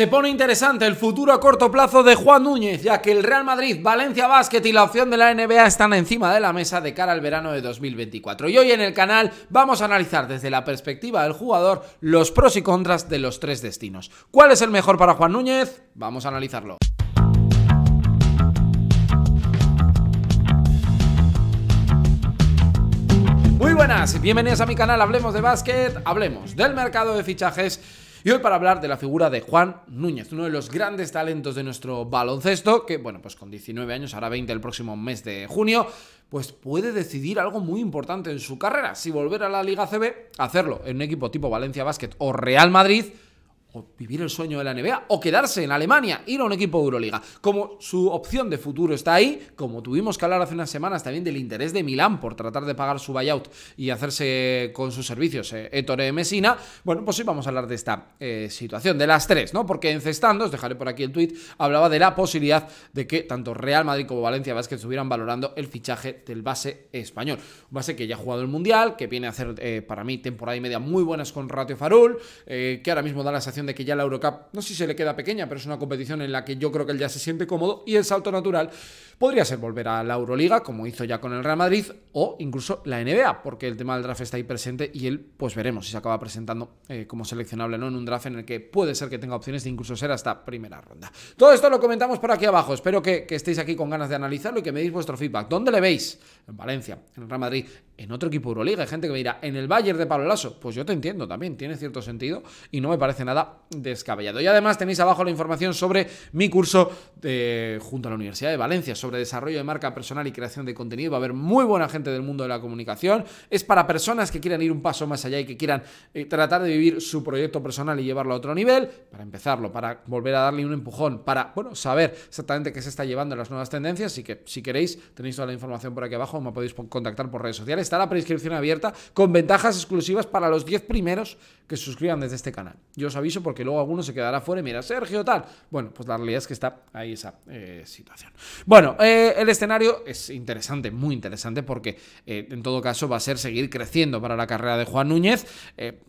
Se pone interesante el futuro a corto plazo de Juan Núñez, ya que el Real Madrid, Valencia Basket y la opción de la NBA están encima de la mesa de cara al verano de 2024. Y hoy en el canal vamos a analizar desde la perspectiva del jugador los pros y contras de los tres destinos. ¿Cuál es el mejor para Juan Núñez? Vamos a analizarlo. Muy buenas, bienvenidos a mi canal Hablemos de Básquet, hablemos del mercado de fichajes y hoy para hablar de la figura de Juan Núñez, uno de los grandes talentos de nuestro baloncesto, que bueno, pues con 19 años, ahora 20 el próximo mes de junio, pues puede decidir algo muy importante en su carrera, si volver a la Liga CB, hacerlo en un equipo tipo Valencia Basket o Real Madrid, o vivir el sueño de la NBA, o quedarse en Alemania, ir a un equipo de Euroliga. Como su opción de futuro está ahí, como tuvimos que hablar hace unas semanas también del interés de Milán por tratar de pagar su buyout y hacerse con sus servicios eh, Ettore Messina, bueno, pues sí vamos a hablar de esta eh, situación, de las tres, ¿no? Porque encestando, os dejaré por aquí el tweet hablaba de la posibilidad de que tanto Real Madrid como Valencia Vázquez estuvieran valorando el fichaje del base español. Un base que ya ha jugado el Mundial, que viene a hacer eh, para mí temporada y media muy buenas con Ratio Farul, eh, que ahora mismo da la sensación de que ya la Eurocup, no sé si se le queda pequeña, pero es una competición en la que yo creo que él ya se siente cómodo y el salto natural Podría ser volver a la Euroliga, como hizo ya con el Real Madrid, o incluso la NBA, porque el tema del draft está ahí presente y él, pues veremos si se acaba presentando eh, como seleccionable no en un draft en el que puede ser que tenga opciones de incluso ser hasta primera ronda. Todo esto lo comentamos por aquí abajo. Espero que, estéis aquí con ganas de analizarlo y que me deis vuestro feedback. ¿Dónde le veis? En Valencia, en el Real Madrid, en otro equipo Euroliga. Hay gente que me dirá, en el Bayern de Pablo Lasso. Pues yo te entiendo también, tiene cierto sentido y no me parece nada descabellado. Y además tenéis abajo la información sobre mi curso junto a la Universidad de Valencia, sobre sobre desarrollo de marca personal y creación de contenido. Va a haber muy buena gente del mundo de la comunicación. Es para personas que quieran ir un paso más allá y que quieran eh, tratar de vivir su proyecto personal y llevarlo a otro nivel, para empezarlo, para volver a darle un empujón, para, bueno, saber exactamente qué se está llevando en las nuevas tendencias. y que si queréis, tenéis toda la información por aquí abajo, me podéis contactar por redes sociales. Está la prescripción abierta con ventajas exclusivas para los 10 primeros que se suscriban desde este canal. Yo os aviso porque luego alguno se quedará fuera y mira, Sergio, tal. Bueno, pues la realidad es que está ahí esa eh, situación. Bueno, eh, el escenario es interesante, muy interesante, porque eh, en todo caso va a ser seguir creciendo para la carrera de Juan Núñez,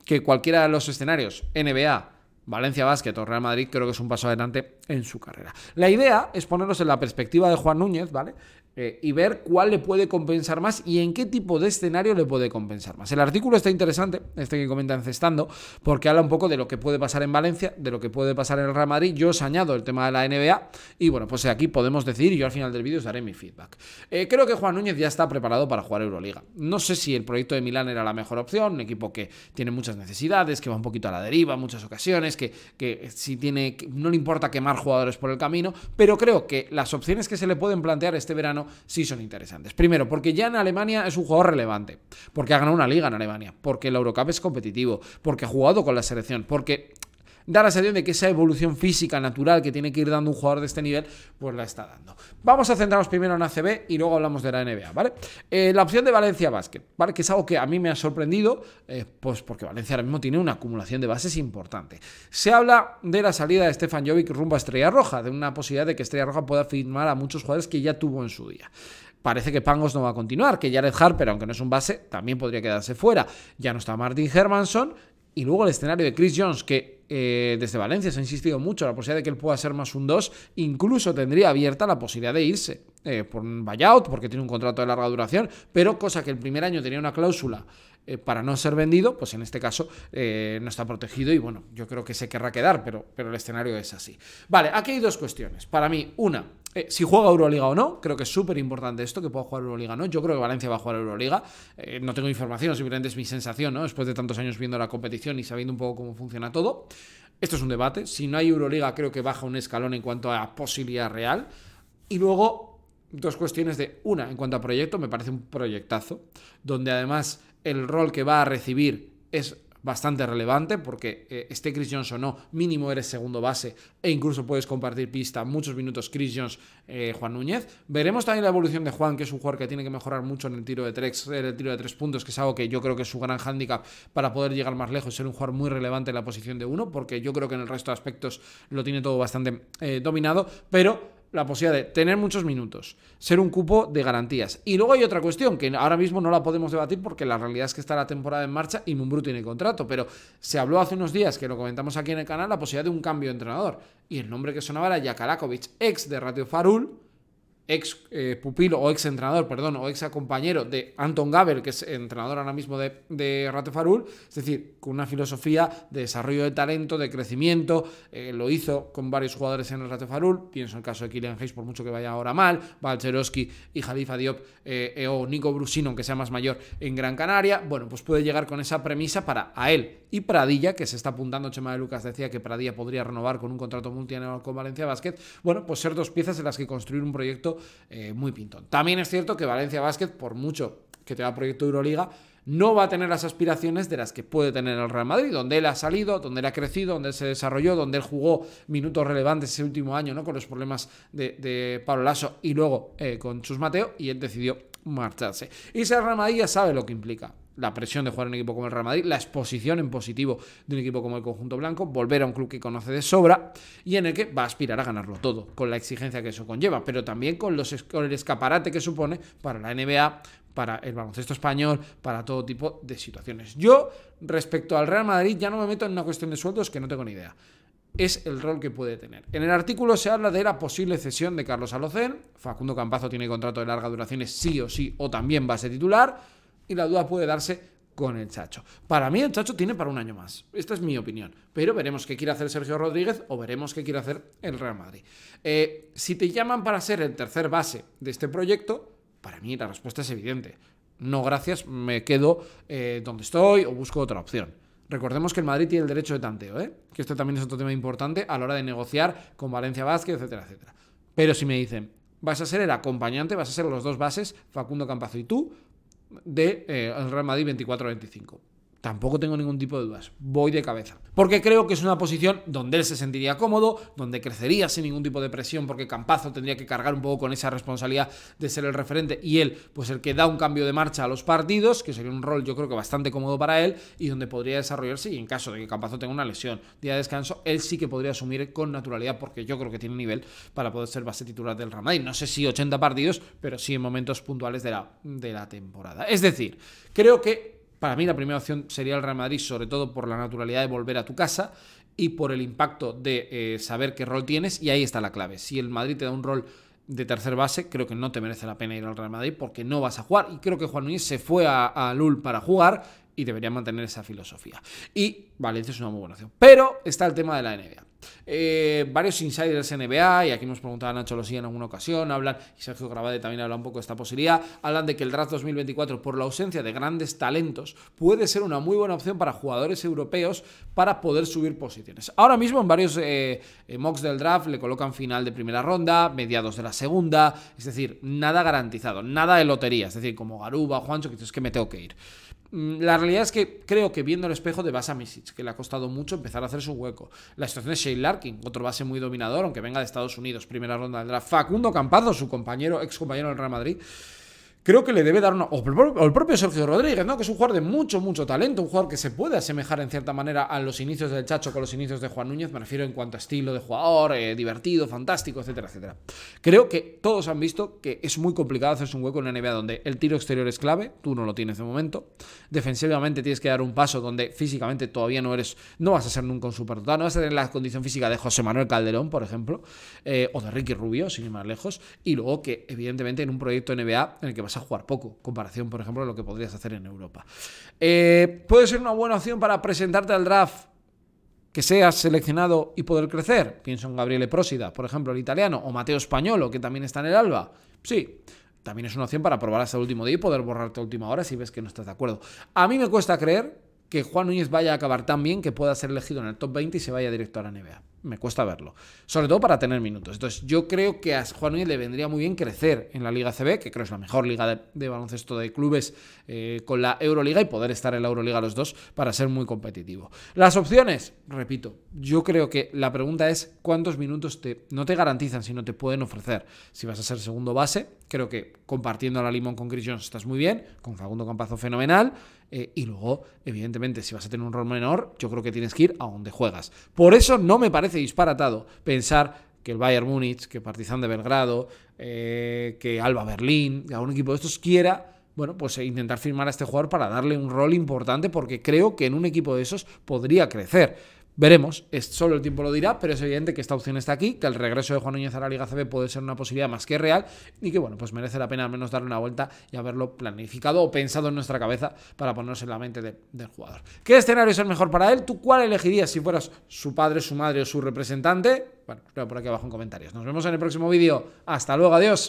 que cualquiera de los escenarios, NBA, Valencia Básquet o Real Madrid creo que es un paso adelante en su carrera. La idea es ponernos en la perspectiva de Juan Núñez, ¿vale? Eh, y ver cuál le puede compensar más y en qué tipo de escenario le puede compensar más. El artículo está interesante, este que comentan Cestando, porque habla un poco de lo que puede pasar en Valencia, de lo que puede pasar en el Real Madrid. Yo os añado el tema de la NBA y bueno, pues aquí podemos decir, yo al final del vídeo os daré mi feedback. Eh, creo que Juan Núñez ya está preparado para jugar Euroliga. No sé si el proyecto de Milán era la mejor opción, un equipo que tiene muchas necesidades, que va un poquito a la deriva en muchas ocasiones, que, que si tiene, no le importa quemar jugadores por el camino, pero creo que las opciones que se le pueden plantear este verano sí son interesantes. Primero, porque ya en Alemania es un jugador relevante, porque ha ganado una liga en Alemania, porque el Eurocup es competitivo, porque ha jugado con la selección, porque da la sensación de que esa evolución física natural que tiene que ir dando un jugador de este nivel, pues la está dando. Vamos a centrarnos primero en ACB y luego hablamos de la NBA, ¿vale? Eh, la opción de Valencia Basket, ¿vale? Que es algo que a mí me ha sorprendido, eh, pues porque Valencia ahora mismo tiene una acumulación de bases importante. Se habla de la salida de Stefan Jovic rumbo a Estrella Roja, de una posibilidad de que Estrella Roja pueda firmar a muchos jugadores que ya tuvo en su día parece que Pangos no va a continuar, que Jared Harper, aunque no es un base, también podría quedarse fuera. Ya no está Martin Hermanson y luego el escenario de Chris Jones, que eh, desde Valencia se ha insistido mucho en la posibilidad de que él pueda ser más un 2, incluso tendría abierta la posibilidad de irse eh, por un buyout, porque tiene un contrato de larga duración, pero cosa que el primer año tenía una cláusula eh, para no ser vendido, pues en este caso no está protegido y bueno, yo creo que se querrá quedar, pero, pero el escenario es así. Vale, aquí hay dos cuestiones. Para mí, una, eh, si juega Euroliga o no, creo que es súper importante esto, que pueda jugar Euroliga o no. Yo creo que Valencia va a jugar Euroliga. Eh, no tengo información, simplemente es mi sensación, ¿no? Después de tantos años viendo la competición y sabiendo un poco cómo funciona todo. Esto es un debate. Si no hay Euroliga, creo que baja un escalón en cuanto a posibilidad real. Y luego, dos cuestiones de una, en cuanto a proyecto, me parece un proyectazo, donde además el rol que va a recibir es bastante relevante porque eh, esté Chris Jones o no, mínimo eres segundo base e incluso puedes compartir pista muchos minutos Chris Jones, eh, Juan Núñez. Veremos también la evolución de Juan, que es un jugador que tiene que mejorar mucho en el tiro de tres, el tiro de tres puntos, que es algo que yo creo que es su gran hándicap para poder llegar más lejos, ser un jugador muy relevante en la posición de uno, porque yo creo que en el resto de aspectos lo tiene todo bastante eh, dominado, pero la posibilidad de tener muchos minutos, ser un cupo de garantías. Y luego hay otra cuestión que ahora mismo no la podemos debatir porque la realidad es que está la temporada en marcha y Mumbrú tiene contrato, pero se habló hace unos días, que lo comentamos aquí en el canal, la posibilidad de un cambio de entrenador. Y el nombre que sonaba era Jakalakovic, ex de Radio Farul, ex eh, pupilo o ex entrenador, perdón, o ex compañero de Anton Gabel, que es entrenador ahora mismo de, de Rate Farul, es decir, con una filosofía de desarrollo de talento, de crecimiento, eh, lo hizo con varios jugadores en el Rate Farul, pienso en el caso de Kylian Hayes, por mucho que vaya ahora mal, Balcherowski y Jalifa Diop, eh, o Nico Brusino, aunque sea más mayor, en Gran Canaria, bueno, pues puede llegar con esa premisa para a él y Pradilla, que se está apuntando, Chema de Lucas decía que Pradilla podría renovar con un contrato multianual con Valencia Basket, bueno, pues ser dos piezas en las que construir un proyecto eh, muy pintón. También es cierto que Valencia Basket, por mucho que tenga proyecto Euroliga, no va a tener las aspiraciones de las que puede tener el Real Madrid, donde él ha salido, donde él ha crecido, donde él se desarrolló, donde él jugó minutos relevantes ese último año, ¿no? Con los problemas de, Pablo Lasso y luego eh, con sus Mateo, y él decidió marcharse. Y ese Real Madrid ya sabe lo que implica la presión de jugar en un equipo como el Real Madrid, la exposición en positivo de un equipo como el conjunto blanco, volver a un club que conoce de sobra y en el que va a aspirar a ganarlo todo, con la exigencia que eso conlleva, pero también con, el escaparate que supone para la NBA, para el baloncesto español, para todo tipo de situaciones. Yo, respecto al Real Madrid, ya no me meto en una cuestión de sueldos que no tengo ni idea es el rol que puede tener. En el artículo se habla de la posible cesión de Carlos Alocen. Facundo Campazo tiene contrato de larga duración, sí o sí, o también va a ser titular y la duda puede darse con el Chacho. Para mí el Chacho tiene para un año más. Esta es mi opinión. Pero veremos qué quiere hacer Sergio Rodríguez o veremos qué quiere hacer el Real Madrid. Eh, si te llaman para ser el tercer base de este proyecto, para mí la respuesta es evidente. No, gracias, me quedo eh, donde estoy o busco otra opción. Recordemos que el Madrid tiene el derecho de tanteo, ¿eh? que esto también es otro tema importante a la hora de negociar con Valencia Vázquez, etcétera, etcétera. Pero si me dicen, vas a ser el acompañante, vas a ser los dos bases, Facundo Campazo y tú, de eh, Real Madrid 24-25 tampoco tengo ningún tipo de dudas. Voy de cabeza. Porque creo que es una posición donde él se sentiría cómodo, donde crecería sin ningún tipo de presión, porque Campazo tendría que cargar un poco con esa responsabilidad de ser el referente y él, pues el que da un cambio de marcha a los partidos, que sería un rol yo creo que bastante cómodo para él y donde podría desarrollarse y en caso de que Campazo tenga una lesión, día de descanso, él sí que podría asumir con naturalidad porque yo creo que tiene nivel para poder ser base titular del Real No sé si 80 partidos, pero sí en momentos puntuales de la, de la temporada. Es decir, creo que para mí la primera opción sería el Real Madrid, sobre todo por la naturalidad de volver a tu casa y por el impacto de eh, saber qué rol tienes y ahí está la clave. Si el Madrid te da un rol de tercer base, creo que no te merece la pena ir al Real Madrid porque no vas a jugar. Y creo que Juan Luis se fue a, a Lul para jugar y debería mantener esa filosofía. Y Valencia es una muy buena opción. Pero está el tema de la NBA. Eh, varios insiders NBA, y aquí nos preguntaba Nacho Losía en alguna ocasión, hablan, y Sergio Gravade también habla un poco de esta posibilidad, hablan de que el draft 2024, por la ausencia de grandes talentos, puede ser una muy buena opción para jugadores europeos para poder subir posiciones. Ahora mismo en varios eh, eh, mocks del draft le colocan final de primera ronda, mediados de la segunda, es decir, nada garantizado, nada de lotería, es decir, como Garuba, Juancho, que es que me tengo que ir. Mm, la realidad es que creo que viendo el espejo de Basa Misic, que le ha costado mucho empezar a hacer su hueco. La situación de Shane Larkin, otro base muy dominador, aunque venga de Estados Unidos, primera ronda del draft. Facundo Campazo, su compañero, ex compañero del Real Madrid creo que le debe dar una. O el, propio Sergio Rodríguez, ¿no? Que es un jugador de mucho, mucho talento, un jugador que se puede asemejar en cierta manera a los inicios del Chacho con los inicios de Juan Núñez, me refiero en cuanto a estilo de jugador, eh, divertido, fantástico, etcétera, etcétera. Creo que todos han visto que es muy complicado hacerse un hueco en una NBA donde el tiro exterior es clave, tú no lo tienes de momento. Defensivamente tienes que dar un paso donde físicamente todavía no eres, no vas a ser nunca un supertotal, no vas a tener la condición física de José Manuel Calderón, por ejemplo, eh, o de Ricky Rubio, sin ir más lejos, y luego que evidentemente en un proyecto NBA en el que vas a jugar poco, comparación, por ejemplo, a lo que podrías hacer en Europa. Eh, puede ser una buena opción para presentarte al draft que seas seleccionado y poder crecer. Pienso en Gabriele Prósida, por ejemplo, el italiano, o Mateo Españolo, que también está en el Alba. Sí, también es una opción para probar hasta el último día y poder borrarte a última hora si ves que no estás de acuerdo. A mí me cuesta creer que Juan Núñez vaya a acabar tan bien que pueda ser elegido en el top 20 y se vaya directo a la NBA me cuesta verlo. Sobre todo para tener minutos. Entonces, yo creo que a Juan Núñez le vendría muy bien crecer en la Liga CB, que creo es la mejor liga de, baloncesto de clubes eh, con la Euroliga y poder estar en la Euroliga los dos para ser muy competitivo. Las opciones, repito, yo creo que la pregunta es cuántos minutos te, no te garantizan, sino te pueden ofrecer. Si vas a ser segundo base, creo que compartiendo la limón con Chris Jones estás muy bien, con Facundo Campazo fenomenal. Eh, y luego, evidentemente, si vas a tener un rol menor, yo creo que tienes que ir a donde juegas. Por eso no me parece disparatado pensar que el Bayern Múnich, que Partizan de Belgrado, eh, que Alba Berlín, que algún equipo de estos quiera, bueno, pues eh, intentar firmar a este jugador para darle un rol importante, porque creo que en un equipo de esos podría crecer. Veremos, es, solo el tiempo lo dirá, pero es evidente que esta opción está aquí, que el regreso de Juan Núñez a la Liga CB puede ser una posibilidad más que real y que, bueno, pues merece la pena al menos darle una vuelta y haberlo planificado o pensado en nuestra cabeza para ponerse en la mente del jugador. ¿Qué escenario es el mejor para él? ¿Tú cuál elegirías si fueras su padre, su madre o su representante? Bueno, por aquí abajo en comentarios. Nos vemos en el próximo vídeo. Hasta luego, adiós.